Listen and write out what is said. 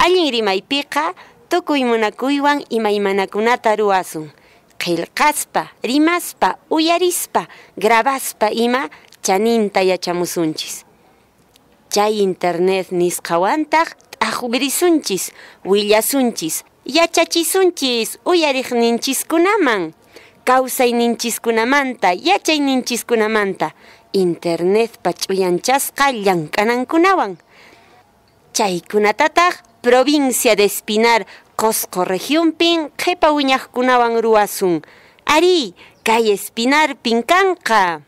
allin toku toku imunakuiwan imaymankunata Kilkaspa, caspa... rimaspa uyarispa grabaspa ima chaninta yachamusunchis chay internet nisqawantaq t'aqwirisunchis willasunchis yachachisunchis kunamanta. Internet pachuyanchaska yankanan kunawan, ...chay kunatata provincia de Espinar, Cosco Pin, jepa uñaskunawan ruasun. Ari, calle Espinar pincanca.